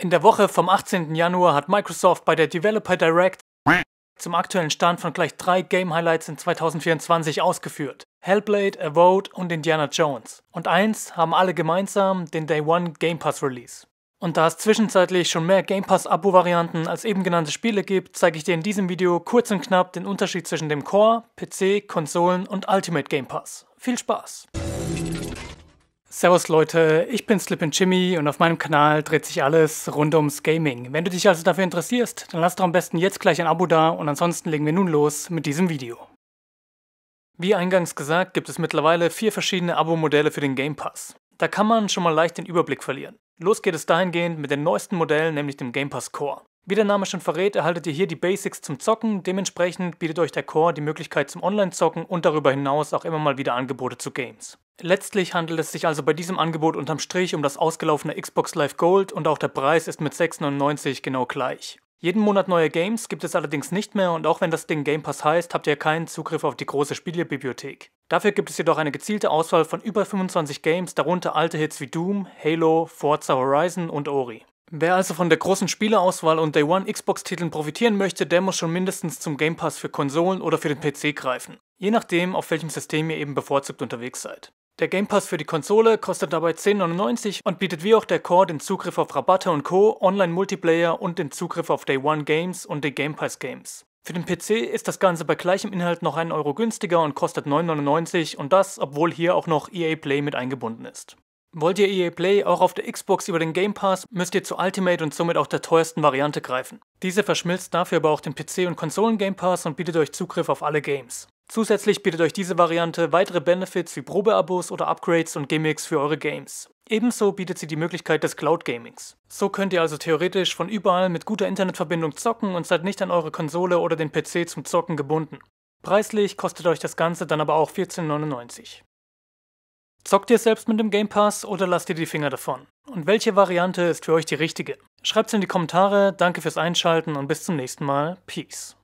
In der Woche vom 18. Januar hat Microsoft bei der Developer Direct zum aktuellen Stand von gleich drei Game Highlights in 2024 ausgeführt. Hellblade, Avowed und Indiana Jones. Und eins haben alle gemeinsam, den Day One Game Pass Release. Und da es zwischenzeitlich schon mehr Game Pass Abo-Varianten als eben genannte Spiele gibt, zeige ich dir in diesem Video kurz und knapp den Unterschied zwischen dem Core, PC, Konsolen und Ultimate Game Pass. Viel Spaß! Servus Leute, ich bin Slippin' Jimmy und auf meinem Kanal dreht sich alles rund ums Gaming. Wenn du dich also dafür interessierst, dann lass doch am besten jetzt gleich ein Abo da und ansonsten legen wir nun los mit diesem Video. Wie eingangs gesagt, gibt es mittlerweile vier verschiedene Abo-Modelle für den Game Pass. Da kann man schon mal leicht den Überblick verlieren. Los geht es dahingehend mit dem neuesten Modell, nämlich dem Game Pass Core. Wie der Name schon verrät, erhaltet ihr hier die Basics zum Zocken, dementsprechend bietet euch der Core die Möglichkeit zum Online-Zocken und darüber hinaus auch immer mal wieder Angebote zu Games. Letztlich handelt es sich also bei diesem Angebot unterm Strich um das ausgelaufene Xbox Live Gold und auch der Preis ist mit 6,99 genau gleich. Jeden Monat neue Games gibt es allerdings nicht mehr und auch wenn das Ding Game Pass heißt, habt ihr keinen Zugriff auf die große Spielebibliothek. Dafür gibt es jedoch eine gezielte Auswahl von über 25 Games, darunter alte Hits wie Doom, Halo, Forza Horizon und Ori. Wer also von der großen Spieleauswahl und Day One Xbox-Titeln profitieren möchte, der muss schon mindestens zum Game Pass für Konsolen oder für den PC greifen. Je nachdem, auf welchem System ihr eben bevorzugt unterwegs seid. Der Game Pass für die Konsole kostet dabei 10,99 und bietet wie auch der Core den Zugriff auf Rabatte und Co., Online-Multiplayer und den Zugriff auf Day One Games und die Game Pass Games. Für den PC ist das Ganze bei gleichem Inhalt noch 1 Euro günstiger und kostet 9,99 und das, obwohl hier auch noch EA Play mit eingebunden ist. Wollt ihr EA Play auch auf der Xbox über den Game Pass, müsst ihr zu Ultimate und somit auch der teuersten Variante greifen. Diese verschmilzt dafür aber auch den PC- und Konsolen-Game Pass und bietet euch Zugriff auf alle Games. Zusätzlich bietet euch diese Variante weitere Benefits wie Probeabos oder Upgrades und Gimmicks für eure Games. Ebenso bietet sie die Möglichkeit des Cloud Gamings. So könnt ihr also theoretisch von überall mit guter Internetverbindung zocken und seid nicht an eure Konsole oder den PC zum Zocken gebunden. Preislich kostet euch das Ganze dann aber auch 14,99. Zockt ihr selbst mit dem Game Pass oder lasst ihr die Finger davon? Und welche Variante ist für euch die richtige? Schreibt's in die Kommentare, danke fürs Einschalten und bis zum nächsten Mal. Peace.